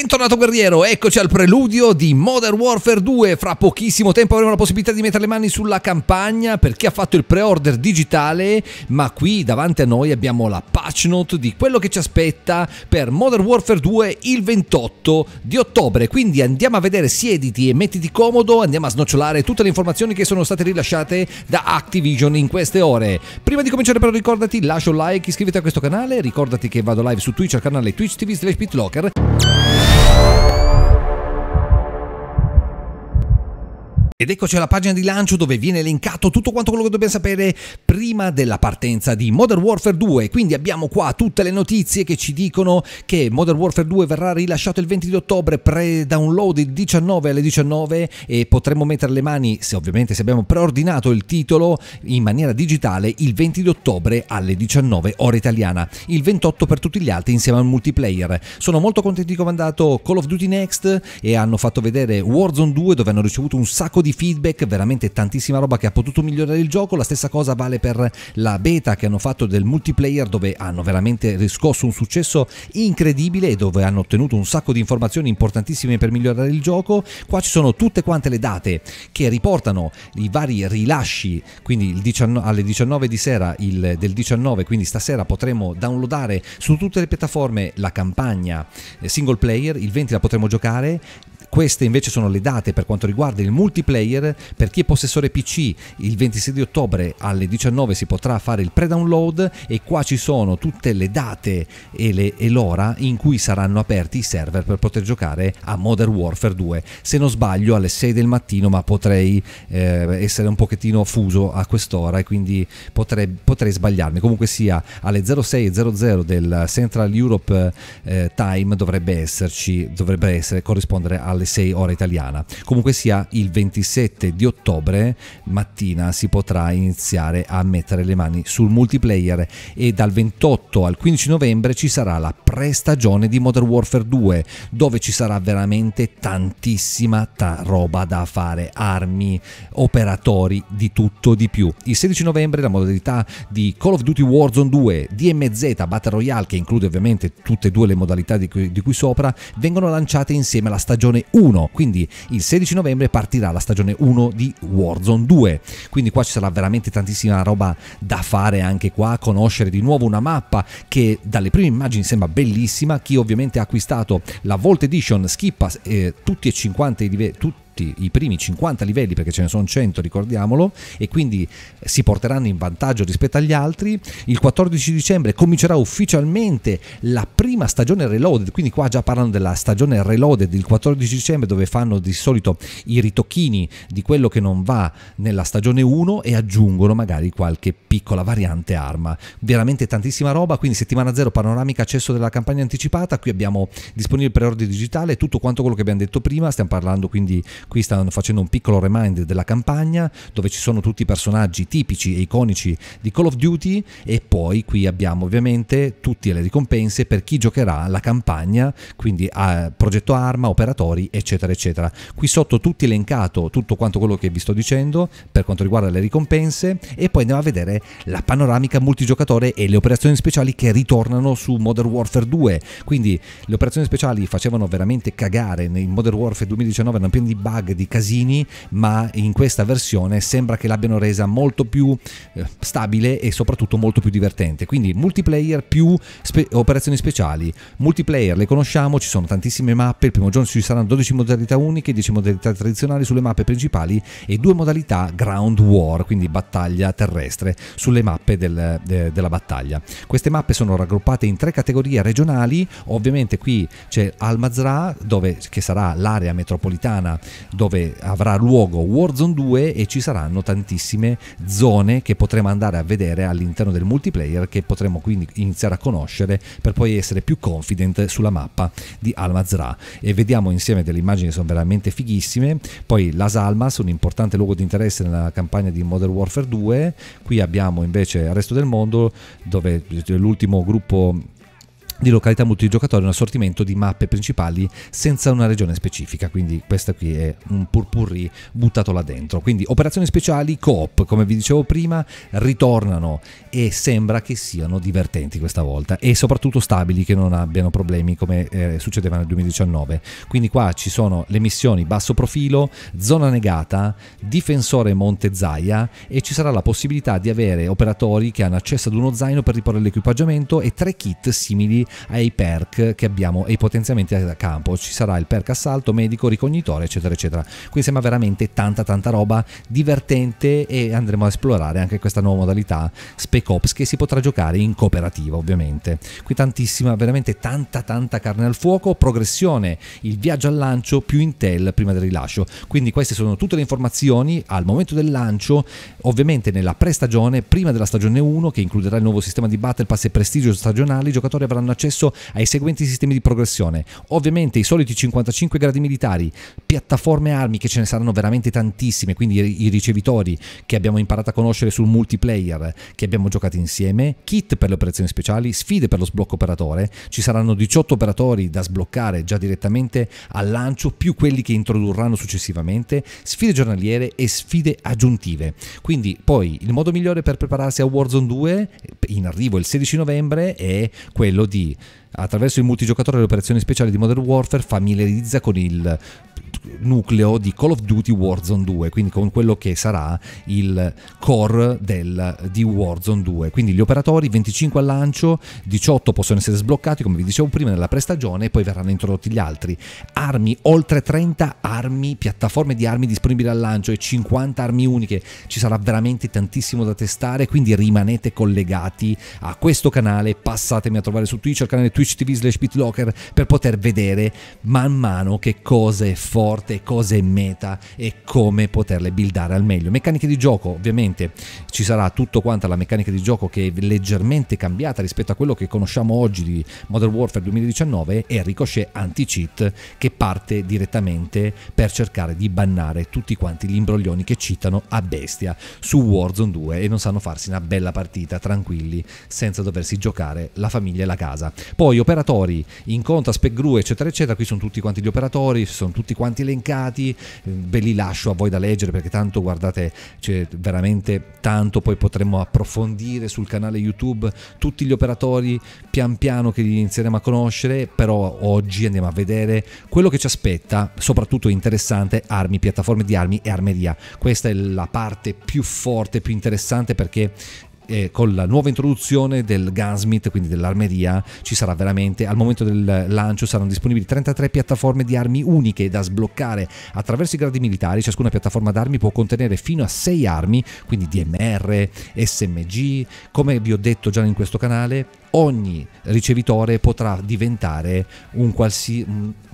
Bentornato guerriero, eccoci al preludio di Modern Warfare 2. Fra pochissimo tempo avremo la possibilità di mettere le mani sulla campagna per chi ha fatto il pre-order digitale, ma qui davanti a noi abbiamo la patch note di quello che ci aspetta per Modern Warfare 2 il 28 di ottobre. Quindi andiamo a vedere, siediti e mettiti comodo, andiamo a snocciolare tutte le informazioni che sono state rilasciate da Activision in queste ore. Prima di cominciare però ricordati, lascia un like, iscriviti a questo canale, ricordati che vado live su Twitch al canale Twitch TV slash BitLocker. you. Ed eccoci alla pagina di lancio dove viene elencato tutto quanto quello che dobbiamo sapere prima della partenza di Modern Warfare 2. Quindi abbiamo qua tutte le notizie che ci dicono che Modern Warfare 2 verrà rilasciato il 20 di ottobre, pre-download il 19 alle 19 e potremo mettere le mani, se ovviamente se abbiamo preordinato il titolo in maniera digitale, il 20 di ottobre alle 19 ora italiana, il 28 per tutti gli altri insieme al multiplayer. Sono molto contenti di come è andato Call of Duty Next e hanno fatto vedere Warzone 2 dove hanno ricevuto un sacco di di feedback, veramente tantissima roba che ha potuto migliorare il gioco. La stessa cosa vale per la beta che hanno fatto del multiplayer dove hanno veramente riscosso un successo incredibile e dove hanno ottenuto un sacco di informazioni importantissime per migliorare il gioco. Qua ci sono tutte quante le date che riportano i vari rilasci, quindi 19, alle 19 di sera il, del 19, quindi stasera potremo downloadare su tutte le piattaforme la campagna eh, single player, il 20 la potremo giocare. Queste invece sono le date per quanto riguarda il multiplayer player per chi è possessore PC. Il 26 di ottobre alle 19 si potrà fare il pre-download e qua ci sono tutte le date e, le, e l'ora in cui saranno aperti i server per poter giocare a Modern Warfare 2. Se non sbaglio alle 6 del mattino, ma potrei eh, essere un pochettino fuso a quest'ora e quindi potrei, potrei sbagliarmi. Comunque sia alle 06.00 del Central Europe eh, Time dovrebbe esserci, dovrebbe essere, corrispondere alle 6 ora italiana. Comunque sia il 26 27 di ottobre mattina si potrà iniziare a mettere le mani sul multiplayer e dal 28 al 15 novembre ci sarà la prestagione di Modern Warfare 2 dove ci sarà veramente tantissima ta roba da fare, armi, operatori, di tutto di più. Il 16 novembre la modalità di Call of Duty Warzone 2, DMZ, Battle Royale che include ovviamente tutte e due le modalità di cui, di cui sopra, vengono lanciate insieme alla stagione 1, quindi il 16 novembre partirà la stagione stagione 1 di Warzone 2. Quindi qua ci sarà veramente tantissima roba da fare anche qua, conoscere di nuovo una mappa che dalle prime immagini sembra bellissima. Chi ovviamente ha acquistato la Volt Edition skippa eh, tutti e 50 i livelli, tutti tutti i primi 50 livelli, perché ce ne sono 100, ricordiamolo, e quindi eh, si porteranno in vantaggio rispetto agli altri. Il 14 dicembre comincerà ufficialmente la prima stagione reloaded, quindi qua già parlano della stagione reloaded il 14 dicembre dove fanno di solito i ritocchini di quello che non va nella stagione 1 e aggiungono magari qualche piccola variante arma. Veramente tantissima roba, quindi settimana 0 panoramica accesso della campagna anticipata, qui abbiamo disponibile il preordine digitale, tutto quanto quello che abbiamo detto prima, stiamo parlando quindi qui stanno facendo un piccolo reminder della campagna dove ci sono tutti i personaggi tipici e iconici di Call of Duty e poi qui abbiamo ovviamente tutte le ricompense per chi giocherà la campagna, quindi a progetto arma, operatori eccetera eccetera. Qui sotto tutto elencato tutto quanto quello che vi sto dicendo per quanto riguarda le ricompense e poi andiamo a vedere la panoramica multigiocatore e le operazioni speciali che ritornano su Modern Warfare 2. Quindi le operazioni speciali facevano veramente cagare nei Modern Warfare 2019, erano pieni di bug bug, di casini, ma in questa versione sembra che l'abbiano resa molto più eh, stabile e soprattutto molto più divertente. Quindi multiplayer più spe- operazioni speciali. Multiplayer le conosciamo, ci sono tantissime mappe, il primo giorno ci saranno 12 modalità uniche, 10 modalità tradizionali sulle mappe principali e due modalità ground war, quindi battaglia terrestre sulle mappe del, de, della battaglia. Queste mappe sono raggruppate in tre categorie regionali, ovviamente qui c'è Almazra, dove che sarà l'area metropolitana dove avrà luogo Warzone 2 e ci saranno tantissime zone che potremo andare a vedere all'interno del multiplayer che potremo quindi iniziare a conoscere per poi essere più confident sulla mappa di Almazra e vediamo insieme delle immagini che sono veramente fighissime poi Las Almas un importante luogo di interesse nella campagna di Modern Warfare 2 qui abbiamo invece il resto del mondo dove l'ultimo gruppo di località multigiocatore un assortimento di mappe principali senza una regione specifica quindi questa qui è un purpurri buttato là dentro quindi operazioni speciali coop come vi dicevo prima ritornano e sembra che siano divertenti questa volta e soprattutto stabili che non abbiano problemi come eh, succedeva nel 2019 quindi qua ci sono le missioni basso profilo zona negata difensore monte zaia e ci sarà la possibilità di avere operatori che hanno accesso ad uno zaino per riporre l'equipaggiamento e tre kit simili ai perk che abbiamo e ai potenziamenti da campo. Ci sarà il perk assalto, medico, ricognitore, eccetera, eccetera. Qui sembra veramente tanta, tanta roba divertente e andremo a esplorare anche questa nuova modalità Spec Ops che si potrà giocare in cooperativa, ovviamente. Qui tantissima, veramente tanta, tanta carne al fuoco, progressione, il viaggio al lancio più Intel prima del rilascio. Quindi queste sono tutte le informazioni al momento del lancio, ovviamente nella pre-stagione, prima della stagione 1 che includerà il nuovo sistema di Battle Pass e prestigio stagionale, i giocatori avranno accesso ai seguenti sistemi di progressione. Ovviamente i soliti 55 gradi militari, piattaforme armi che ce ne saranno veramente tantissime, quindi i ricevitori che abbiamo imparato a conoscere sul multiplayer, che abbiamo giocato insieme, kit per le operazioni speciali, sfide per lo sblocco operatore, ci saranno 18 operatori da sbloccare già direttamente al lancio, più quelli che introdurranno successivamente, sfide giornaliere e sfide aggiuntive. Quindi poi il modo migliore per prepararsi a Warzone 2 in arrivo il 16 novembre è quello di Attraverso il multigiocatore e le operazioni speciali di Modern Warfare familiarizza con il nucleo di Call of Duty Warzone 2, quindi con quello che sarà il core del, di Warzone 2. Quindi gli operatori 25 al lancio, 18 possono essere sbloccati, come vi dicevo prima, nella prestagione e poi verranno introdotti gli altri. Armi, oltre 30 armi, piattaforme di armi disponibili al lancio e 50 armi uniche. Ci sarà veramente tantissimo da testare, quindi rimanete collegati a questo canale, passatemi a trovare su Twitch, al canale Twitch HTV slash BitLocker per poter vedere man mano che cosa è forte, cosa è meta e come poterle buildare al meglio. Meccaniche di gioco, ovviamente ci sarà tutto quanto la meccanica di gioco che è leggermente cambiata rispetto a quello che conosciamo oggi di Modern Warfare 2019 e Ricochet anti-cheat che parte direttamente per cercare di bannare tutti quanti gli imbroglioni che citano a bestia su Warzone 2 e non sanno farsi una bella partita tranquilli senza doversi giocare la famiglia e la casa. Poi poi operatori, incontra Specgru, eccetera, eccetera, qui sono tutti quanti gli operatori, sono tutti quanti elencati, eh, ve li lascio a voi da leggere perché tanto guardate, c'è veramente tanto, poi potremmo approfondire sul canale YouTube tutti gli operatori pian piano che li inizieremo a conoscere, però oggi andiamo a vedere quello che ci aspetta, soprattutto interessante, armi, piattaforme di armi e armeria. Questa è la parte più forte, più interessante perché eh, con la nuova introduzione del Gunsmith, quindi dell'armeria, ci sarà veramente, al momento del lancio saranno disponibili 33 piattaforme di armi uniche da sbloccare attraverso i gradi militari, ciascuna piattaforma d'armi può contenere fino a 6 armi, quindi DMR, SMG, come vi ho detto già in questo canale, ogni ricevitore potrà diventare un qualsiasi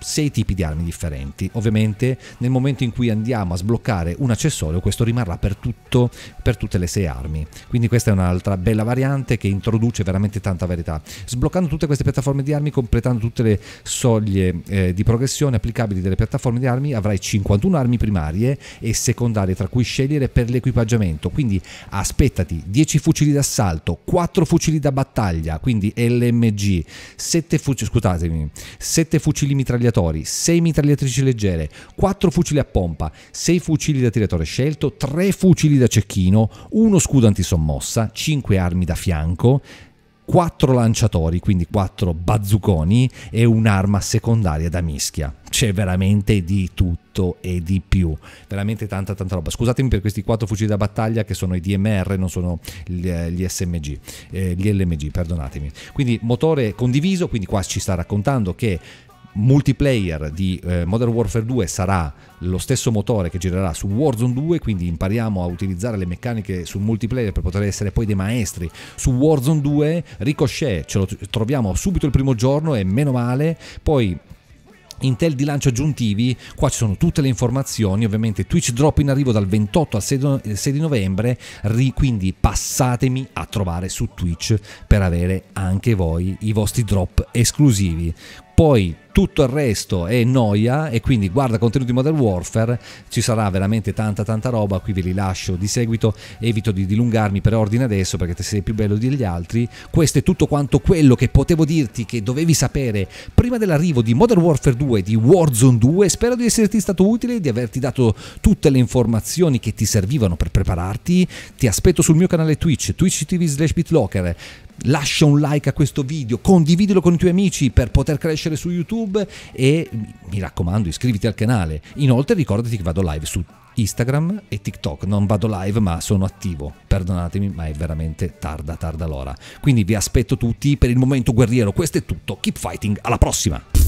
sei tipi di armi differenti. Ovviamente nel momento in cui andiamo a sbloccare un accessorio questo rimarrà per, tutto, per tutte le sei armi. Quindi questa è un'altra bella variante che introduce veramente tanta varietà. Sbloccando tutte queste piattaforme di armi, completando tutte le soglie eh, di progressione applicabili delle piattaforme di armi, avrai 51 armi primarie e secondarie tra cui scegliere per l'equipaggiamento. Quindi aspettati 10 fucili d'assalto, 4 fucili da battaglia, quindi LMG, 7 fucili, scusatemi, 7 fucili mitragliatori mitragliatori, 6 mitragliatrici leggere, 4 fucili a pompa, 6 fucili da tiratore scelto, 3 fucili da cecchino, 1 scudo antisommossa, 5 armi da fianco, 4 lanciatori, quindi 4 bazzuconi e un'arma secondaria da mischia. C'è veramente di tutto e di più, veramente tanta tanta roba. Scusatemi per questi 4 fucili da battaglia che sono i DMR, non sono gli SMG, eh, gli LMG, eh, perdonatemi. Quindi motore condiviso, quindi qua ci sta raccontando che multiplayer di eh, Modern Warfare 2 sarà lo stesso motore che girerà su Warzone 2, quindi impariamo a utilizzare le meccaniche sul multiplayer per poter essere poi dei maestri su Warzone 2. Ricochet ce lo troviamo subito il primo giorno e meno male, poi Intel di lancio aggiuntivi, qua ci sono tutte le informazioni, ovviamente Twitch Drop in arrivo dal 28 al 6 eh, di novembre, quindi passatemi a trovare su Twitch per avere anche voi i vostri drop esclusivi poi tutto il resto è noia e quindi guarda contenuti Modern Warfare, ci sarà veramente tanta tanta roba, qui ve li lascio di seguito, evito di dilungarmi per ordine adesso perché te sei più bello degli altri, questo è tutto quanto quello che potevo dirti che dovevi sapere prima dell'arrivo di Modern Warfare 2 di Warzone 2, spero di esserti stato utile e di averti dato tutte le informazioni che ti servivano per prepararti, ti aspetto sul mio canale Twitch, twitch.tv slash bitlocker lascia un like a questo video, condividilo con i tuoi amici per poter crescere su YouTube e mi raccomando iscriviti al canale. Inoltre ricordati che vado live su Instagram e TikTok, non vado live ma sono attivo, perdonatemi ma è veramente tarda tarda l'ora. Quindi vi aspetto tutti per il momento guerriero, questo è tutto, keep fighting, alla prossima!